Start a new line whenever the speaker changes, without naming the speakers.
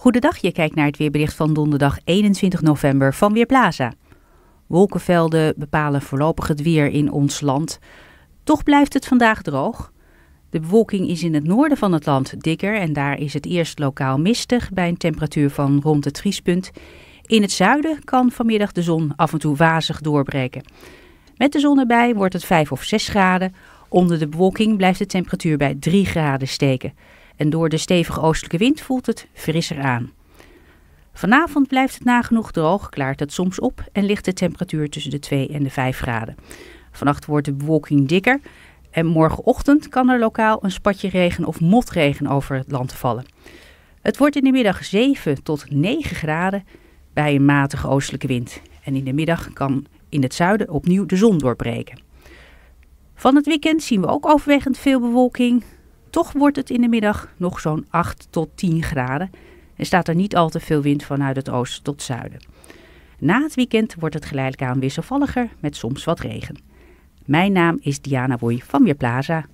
Goedendag, je kijkt naar het weerbericht van donderdag 21 november van Weerplaza. Wolkenvelden bepalen voorlopig het weer in ons land. Toch blijft het vandaag droog. De bewolking is in het noorden van het land dikker en daar is het eerst lokaal mistig bij een temperatuur van rond het vriespunt. In het zuiden kan vanmiddag de zon af en toe wazig doorbreken. Met de zon erbij wordt het 5 of 6 graden. Onder de bewolking blijft de temperatuur bij 3 graden steken en door de stevige oostelijke wind voelt het frisser aan. Vanavond blijft het nagenoeg droog, klaart het soms op en ligt de temperatuur tussen de 2 en de 5 graden. Vannacht wordt de bewolking dikker en morgenochtend kan er lokaal een spatje regen of motregen over het land vallen. Het wordt in de middag 7 tot 9 graden bij een matige oostelijke wind. En in de middag kan in het zuiden opnieuw de zon doorbreken. Van het weekend zien we ook overwegend veel bewolking. Toch wordt het in de middag nog zo'n 8 tot 10 graden en staat er niet al te veel wind vanuit het oosten tot zuiden. Na het weekend wordt het geleidelijk aan wisselvalliger met soms wat regen. Mijn naam is Diana Woei van Weerplaza.